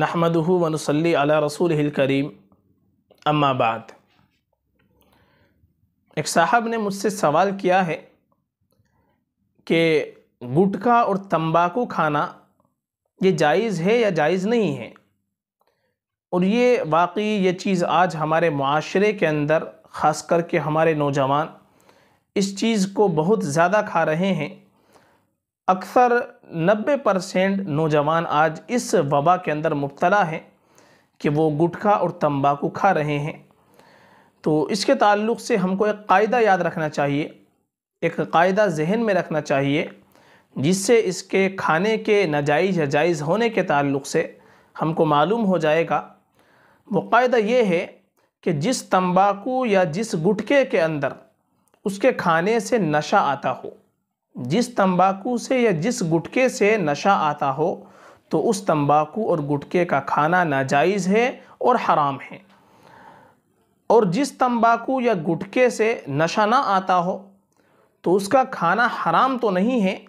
नहमदहू वनसली अला रसूल करीम अम्माबाद एक साहब ने मुझसे सवाल किया है कि गुटखा और तंबाकू खाना ये जायज़ है या जायज़ नहीं है और ये वाकई ये चीज़ आज हमारे माशरे के अंदर ख़ास करके हमारे नौजवान इस चीज़ को बहुत ज़्यादा खा रहे हैं अक्सर 90 परसेंट नौजवान आज इस वबा के अंदर मुबतला हैं कि वो गुटखा और तंबाकू खा रहे हैं तो इसके ताल्लुक़ से हमको एक कायदा याद रखना चाहिए एक कायदा जहन में रखना चाहिए जिससे इसके खाने के नजायज़ या जायज़ होने के ताल्लुक़ से हमको मालूम हो जाएगा वो कायदा ये है कि जिस तंबाकू या जिस गुटके के अंदर उसके खाने से नशा आता हो जिस तंबाकू से या जिस गुटके से नशा आता हो तो उस तंबाकू और गुटके का खाना नाजायज़ है और हराम है और जिस तंबाकू या गुटके से नशा ना आता हो तो उसका खाना हराम तो नहीं है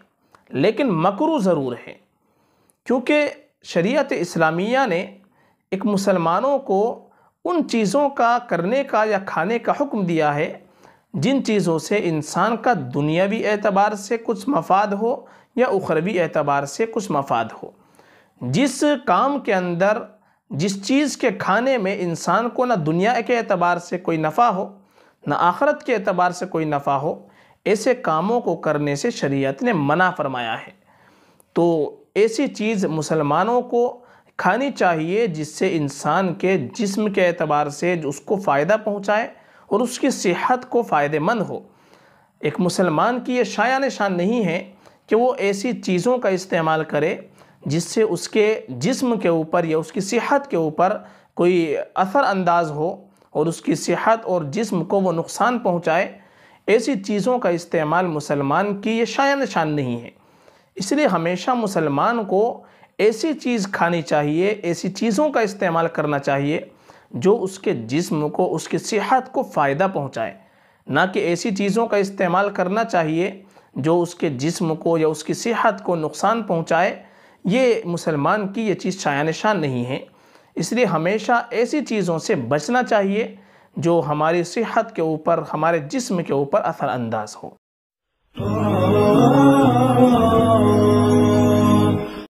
लेकिन मकरू ज़रूर है क्योंकि शरीयत इस्लामिया ने एक मुसलमानों को उन चीज़ों का करने का या खाने का हुक्म दिया है जिन चीज़ों से इंसान का दुनियावी एतबार से कुछ मफाद हो या उखरवी एतबार से कुछ मफाद हो जिस काम के अंदर जिस चीज़ के खाने में इंसान को ना दुनिया के एतबार से कोई नफ़ा हो ना आखरत के एतबार से कोई नफ़ा हो ऐसे कामों को करने से शरीयत ने मना फरमाया है तो ऐसी चीज़ मुसलमानों को खानी चाहिए जिससे इंसान के जिस्म के एतबार से उसको फ़ायदा पहुँचाए और उसकी सेहत को फ़ायदेमंद हो एक मुसलमान की ये शाया निशान नहीं है कि वो ऐसी चीज़ों का इस्तेमाल करे जिससे उसके जिस्म के ऊपर या उसकी सेहत के ऊपर कोई असर अंदाज हो और उसकी सेहत और जिस्म को वो नुकसान पहुँचाए ऐसी चीज़ों का इस्तेमाल मुसलमान की ये शाया निशान नहीं है इसलिए हमेशा मुसलमान को ऐसी चीज़ खानी चाहिए ऐसी चीज़ों का इस्तेमाल करना चाहिए जो उसके जिस्म को उसकी सेहत को फ़ायदा पहुँचाए ना कि ऐसी चीज़ों का इस्तेमाल करना चाहिए जो उसके जिस्म को या उसकी सेहत को नुकसान पहुँचाए ये मुसलमान की ये चीज़ शाया निशान नहीं है इसलिए हमेशा ऐसी चीज़ों से बचना चाहिए जो हमारी सेहत के ऊपर हमारे जिस्म के ऊपर असरअंदाज हो हो